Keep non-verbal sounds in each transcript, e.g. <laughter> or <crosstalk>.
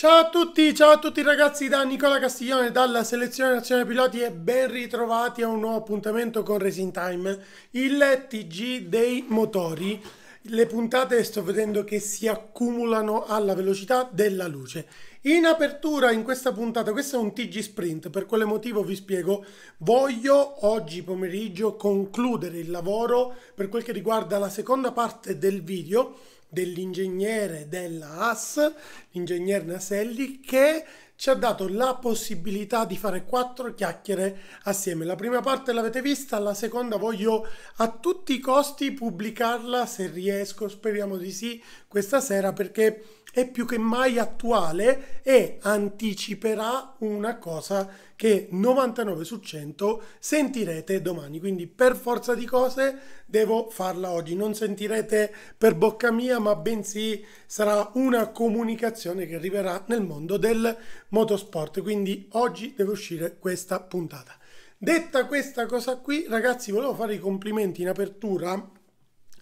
Ciao a tutti, ciao a tutti ragazzi da Nicola Castiglione dalla selezione nazionale piloti e ben ritrovati a un nuovo appuntamento con Racing Time, il TG dei motori. Le puntate sto vedendo che si accumulano alla velocità della luce. In apertura in questa puntata, questo è un TG Sprint, per quale motivo vi spiego, voglio oggi pomeriggio concludere il lavoro per quel che riguarda la seconda parte del video dell'ingegnere della AS, l'ingegnere Naselli, che ci ha dato la possibilità di fare quattro chiacchiere assieme. La prima parte l'avete vista, la seconda voglio a tutti i costi pubblicarla se riesco, speriamo di sì, questa sera perché è più che mai attuale e anticiperà una cosa che 99 su 100 sentirete domani. Quindi per forza di cose devo farla oggi. Non sentirete per bocca mia, ma bensì sarà una comunicazione che arriverà nel mondo del motorsport. Quindi oggi deve uscire questa puntata. Detta questa cosa qui, ragazzi, volevo fare i complimenti in apertura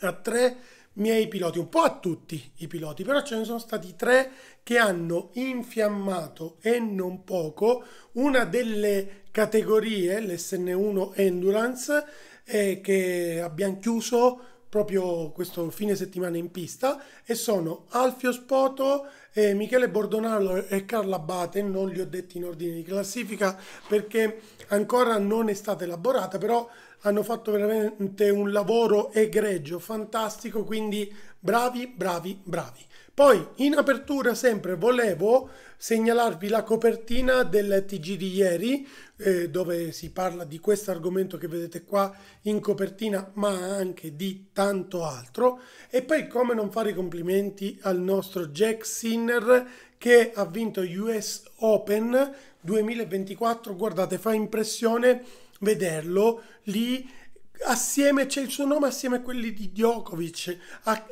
a tre miei piloti, un po' a tutti i piloti, però ce ne sono stati tre che hanno infiammato e non poco una delle categorie, l'SN1 Endurance, eh, che abbiamo chiuso proprio questo fine settimana in pista e sono Alfio Spoto, eh, Michele Bordonaro e Carla Abate, non li ho detti in ordine di classifica perché ancora non è stata elaborata, però hanno fatto veramente un lavoro egregio, fantastico, quindi bravi, bravi, bravi. Poi in apertura sempre volevo segnalarvi la copertina del TG di ieri eh, dove si parla di questo argomento che vedete qua in copertina ma anche di tanto altro e poi come non fare i complimenti al nostro Jack Sinner che ha vinto US Open 2024 guardate fa impressione vederlo lì assieme c'è il suo nome assieme a quelli di Djokovic,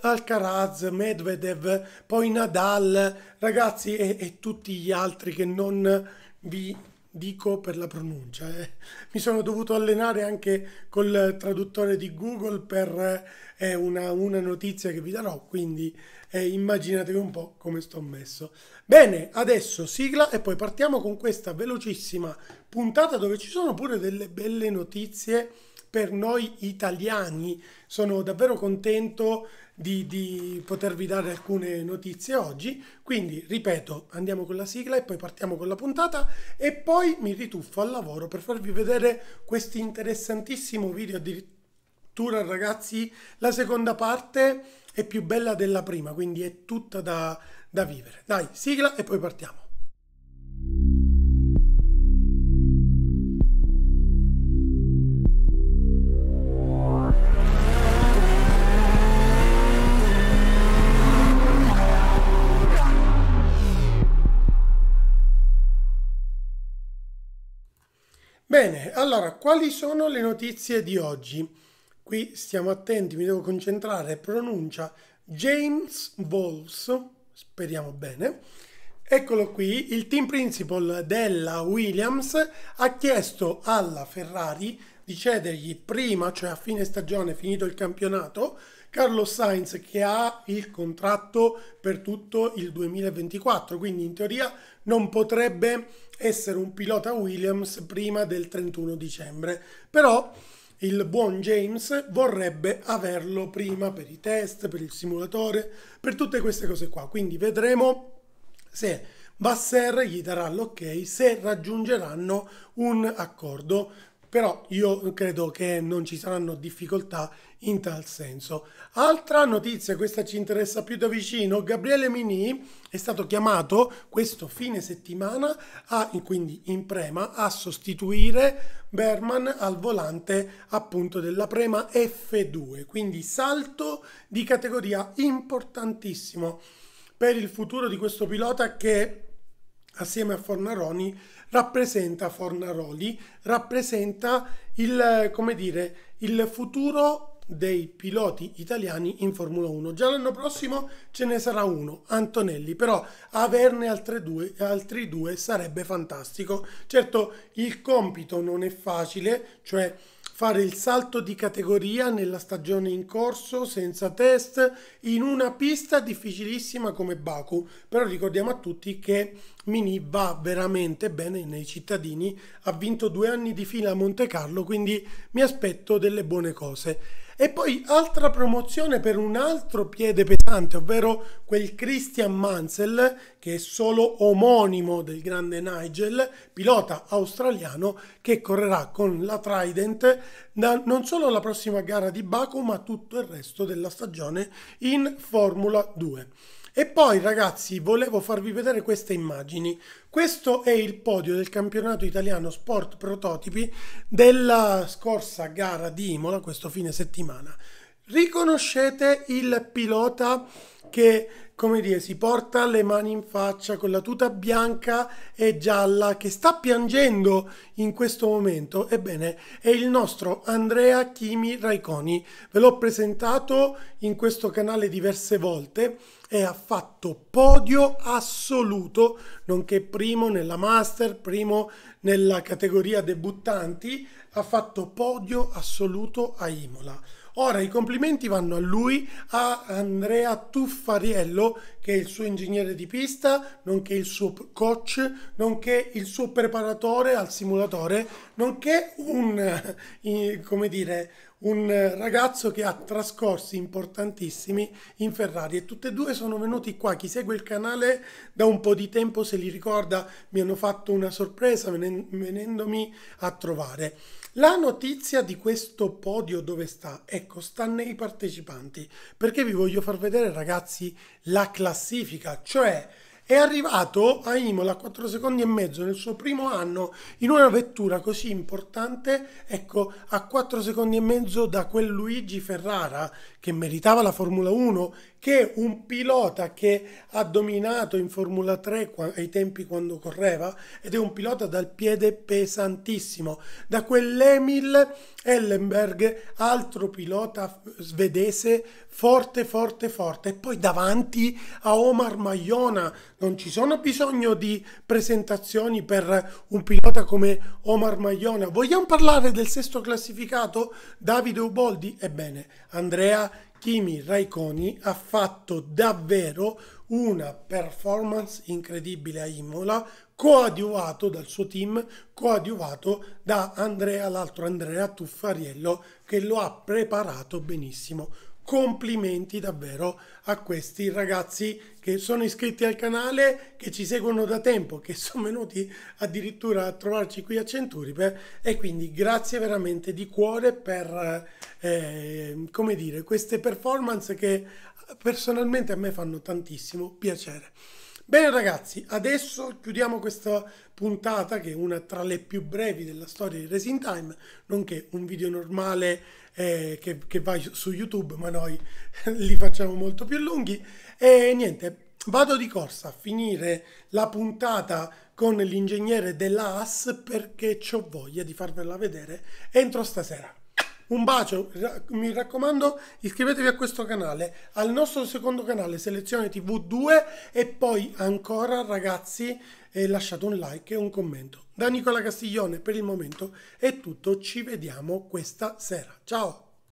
Alcaraz, Medvedev, poi Nadal, ragazzi e, e tutti gli altri che non vi dico per la pronuncia. Eh. Mi sono dovuto allenare anche col traduttore di Google per eh, una, una, notizia che vi darò, quindi eh, immaginatevi un po' come sto messo. Bene, adesso sigla e poi partiamo con questa velocissima puntata dove ci sono pure delle belle notizie per noi italiani. Sono davvero contento di, di potervi dare alcune notizie oggi. Quindi, ripeto, andiamo con la sigla e poi partiamo con la puntata e poi mi rituffo al lavoro per farvi vedere questo interessantissimo video addirittura ragazzi la seconda parte è più bella della prima quindi è tutta da, da vivere dai sigla e poi partiamo Bene, allora quali sono le notizie di oggi? Qui stiamo attenti, mi devo concentrare, pronuncia James Bowles, speriamo bene. Eccolo qui, il team principal della Williams ha chiesto alla Ferrari di cedergli prima, cioè a fine stagione, finito il campionato, Carlos Sainz che ha il contratto per tutto il 2024, quindi in teoria non potrebbe essere un pilota Williams prima del 31 dicembre, però il buon James vorrebbe averlo prima per i test, per il simulatore, per tutte queste cose qua, quindi vedremo se Basser gli darà l'ok se raggiungeranno un accordo però io credo che non ci saranno difficoltà in tal senso. Altra notizia, questa ci interessa più da vicino, Gabriele Mini è stato chiamato questo fine settimana, a, quindi in prema, a sostituire Berman al volante appunto della prema F2, quindi salto di categoria importantissimo per il futuro di questo pilota che assieme a Fornaroni rappresenta Fornaroli, rappresenta il, come dire, il futuro dei piloti italiani in Formula 1. Già l'anno prossimo ce ne sarà uno, Antonelli, però averne altri due, altri due sarebbe fantastico. Certo, il compito non è facile, cioè fare il salto di categoria nella stagione in corso senza test in una pista difficilissima come Baku, però ricordiamo a tutti che Mini va veramente bene nei cittadini, ha vinto due anni di fila a Monte Carlo, quindi mi aspetto delle buone cose. E poi altra promozione per un altro piede pesante, ovvero quel Christian Mansell, che è solo omonimo del grande Nigel, pilota australiano che correrà con la Trident da non solo la prossima gara di Baku, ma tutto il resto della stagione in Formula 2. E poi ragazzi volevo farvi vedere queste immagini. Questo è il podio del campionato italiano Sport Prototipi della scorsa gara di Imola questo fine settimana. Riconoscete il pilota che come dire, si porta le mani in faccia con la tuta bianca e gialla che sta piangendo in questo momento. Ebbene, è il nostro Andrea Chimi Raiconi. Ve l'ho presentato in questo canale diverse volte e ha fatto podio assoluto, nonché primo nella master, primo nella categoria debuttanti, ha fatto podio assoluto a Imola Ora i complimenti vanno a lui, a Andrea Tuffariello, che è il suo ingegnere di pista, nonché il suo coach, nonché il suo preparatore al simulatore, nonché un, eh, come dire, un eh, ragazzo che ha trascorsi importantissimi in Ferrari e tutti e due sono venuti qua. Chi segue il canale da un po' di tempo se li ricorda, mi hanno fatto una sorpresa venendomi a trovare. La notizia di questo podio dove sta? Ecco, sta nei partecipanti, perché vi voglio far vedere ragazzi la classifica, cioè è arrivato a Imola a 4 secondi e mezzo nel suo primo anno in una vettura così importante, ecco, a 4 secondi e mezzo da quel Luigi Ferrara che meritava la Formula 1 che un pilota che ha dominato in Formula 3 ai tempi quando correva, ed è un pilota dal piede pesantissimo, da quell'Emil Ellenberg, altro pilota svedese forte, forte, forte. E poi davanti a Omar Maiona non ci sono bisogno di presentazioni per un pilota come Omar Maiona. Vogliamo parlare del sesto classificato, Davide Uboldi? Ebbene, Andrea Kimi Raikoni ha fatto davvero una performance incredibile a Imola, coadiuvato dal suo team, coadiuvato da Andrea, l'altro Andrea Tuffariello, che lo ha preparato benissimo. Complimenti davvero a questi ragazzi che sono iscritti al canale, che ci seguono da tempo, che sono venuti addirittura a trovarci qui a Centuripe e quindi grazie veramente di cuore per eh, come dire, queste performance che personalmente a me fanno tantissimo piacere. Bene ragazzi, adesso chiudiamo questa puntata che è una tra le più brevi della storia di Racing Time, nonché un video normale eh, che, che va su YouTube, ma noi <laughs> li facciamo molto più lunghi. E niente, vado di corsa a finire la puntata con l'ingegnere della AS perché ho voglia di farvela vedere entro stasera. Un bacio, mi raccomando, iscrivetevi a questo canale, al nostro secondo canale Selezione TV2 e poi ancora ragazzi eh, lasciate un like e un commento. Da Nicola Castiglione per il momento è tutto, ci vediamo questa sera. Ciao!